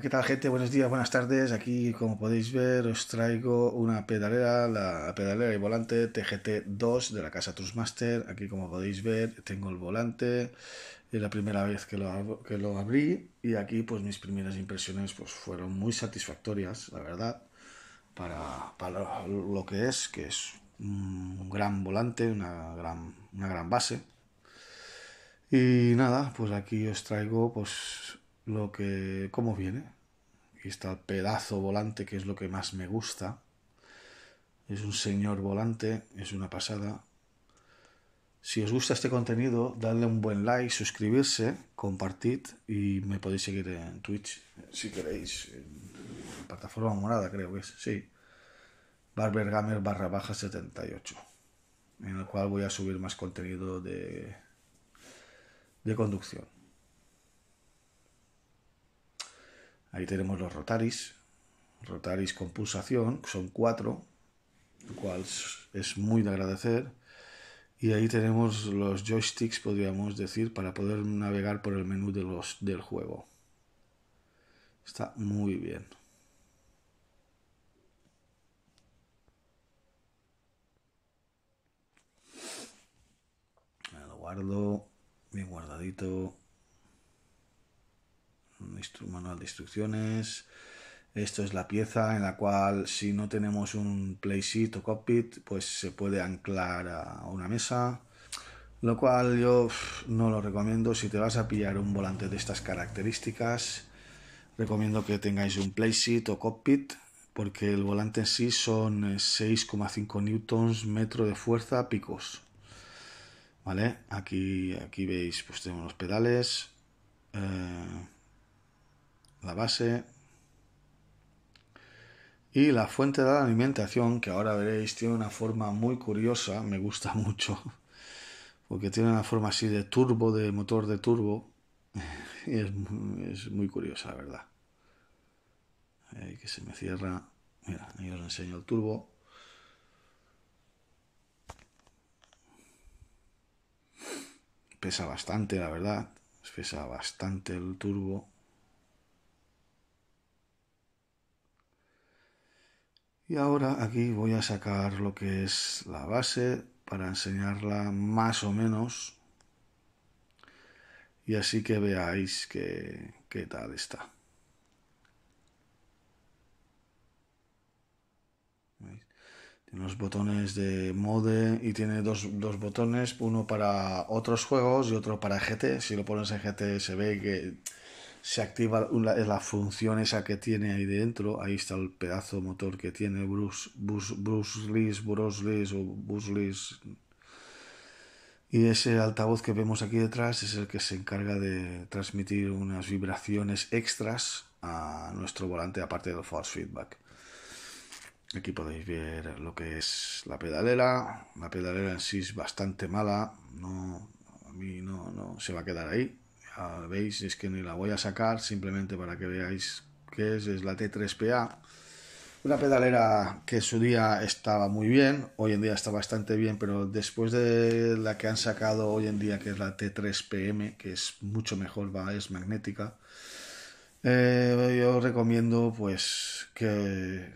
¿Qué tal gente? Buenos días, buenas tardes. Aquí como podéis ver os traigo una pedalera, la pedalera y volante TGT2 de la casa Trustmaster. Aquí como podéis ver tengo el volante, es la primera vez que lo, abrí y aquí pues mis primeras impresiones pues fueron muy satisfactorias, la verdad, para, para lo que es, que es un gran volante, una gran, una gran base. Y nada, pues aquí os traigo pues lo que cómo viene. Y está el pedazo volante que es lo que más me gusta. Es un señor volante, es una pasada. Si os gusta este contenido, dadle un buen like, suscribirse, compartid y me podéis seguir en Twitch si queréis. En plataforma morada, creo que es, sí. Barbergamer barra baja 78. En el cual voy a subir más contenido de, de conducción. Ahí tenemos los rotaris. Rotaris con pulsación, son cuatro, lo cual es muy de agradecer. Y ahí tenemos los joysticks, podríamos decir, para poder navegar por el menú de los, del juego. Está muy bien. Lo guardo bien guardadito manual de instrucciones. Esto es la pieza en la cual si no tenemos un playseat o cockpit, pues se puede anclar a una mesa. Lo cual yo no lo recomiendo. Si te vas a pillar un volante de estas características, recomiendo que tengáis un playseat o cockpit, porque el volante en sí son 6,5 eh, newtons metro de fuerza picos. ¿Vale? Aquí, aquí veis, pues tenemos los pedales. Eh, la base y la fuente de alimentación, que ahora veréis, tiene una forma muy curiosa, me gusta mucho, porque tiene una forma así de turbo, de motor de turbo, y es, muy curiosa, la verdad. que se me cierra, mira, ahí os enseño el turbo. Pesa bastante, la verdad, pesa bastante el turbo. Y ahora aquí voy a sacar lo que es la base para enseñarla más o menos. Y así que veáis qué, qué tal está. Tiene los botones de mode y tiene dos, dos, botones, uno para otros juegos y otro para GT. Si lo pones en GT se ve que se activa una, la función esa que tiene ahí dentro, ahí está el pedazo de motor que tiene Bruce, Bruce Lees, o Bruce Lees. Y ese altavoz que vemos aquí detrás es el que se encarga de transmitir unas vibraciones extras a nuestro volante, aparte del force feedback. Aquí podéis ver lo que es la pedalera. La pedalera en sí es bastante mala. No, a mí no, no se va a quedar ahí Ah, veis, es que ni la voy a sacar, simplemente para que veáis qué es, es la T3PA. Una pedalera que en su día estaba muy bien, hoy en día está bastante bien, pero después de la que han sacado hoy en día, que es la T3PM, que es mucho mejor, va, es magnética, eh, yo recomiendo pues que,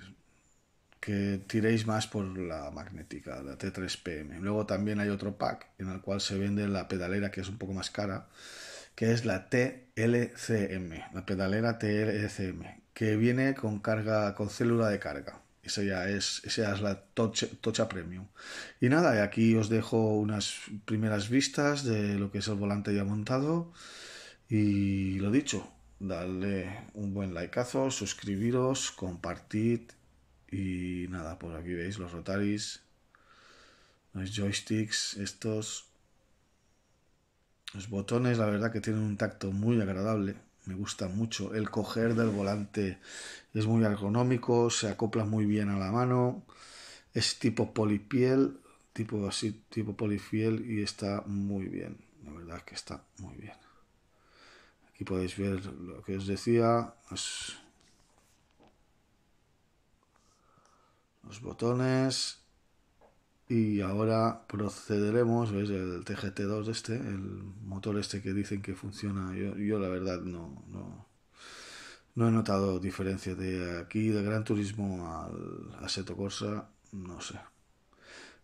que tiréis más por la magnética, la T3PM. Luego también hay otro pack en el cual se vende la pedalera, que es un poco más cara que es la TLCM, la pedalera TLCM, que viene con carga, con célula de carga. Esa ya es, esa es la tocha, tocha, Premium. Y nada, aquí os dejo unas primeras vistas de lo que es el volante ya montado. Y lo dicho, darle un buen likeazo, suscribiros, compartid. Y nada, por aquí veis los rotaris, los joysticks, estos los botones, la verdad que tienen un tacto muy agradable, me gusta mucho. El coger del volante es muy ergonómico, se acopla muy bien a la mano, es tipo polipiel, tipo así, tipo polifiel y está muy bien. La verdad que está muy bien. Aquí podéis ver lo que os decía, los botones, y ahora procederemos, veis El TGT2 este, el motor este que dicen que funciona, yo, la verdad no, no, no he notado diferencia de aquí, de Gran Turismo al Assetto Corsa, no sé.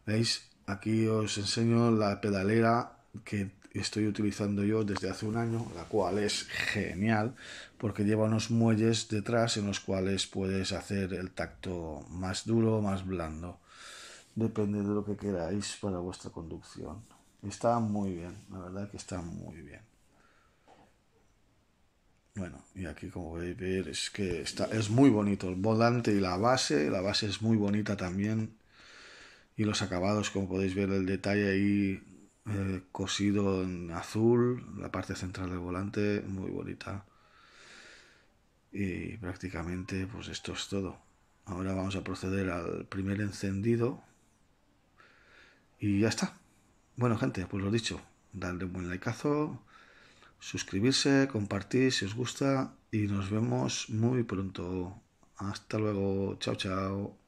¿Veis? Aquí os enseño la pedalera que estoy utilizando yo desde hace un año, la cual es genial porque lleva unos muelles detrás en los cuales puedes hacer el tacto más duro, más blando depende de lo que queráis para vuestra conducción. Está muy bien, la verdad que está muy bien. Bueno, y aquí como podéis ver es que está, es muy bonito el volante y la base, la base es muy bonita también. Y los acabados, como podéis ver el detalle ahí eh, cosido en azul, la parte central del volante, muy bonita. Y prácticamente pues esto es todo. Ahora vamos a proceder al primer encendido y ya está. Bueno, gente, pues lo dicho, darle un buen likeazo, suscribirse, compartir si os gusta y nos vemos muy pronto. Hasta luego, chao, chao.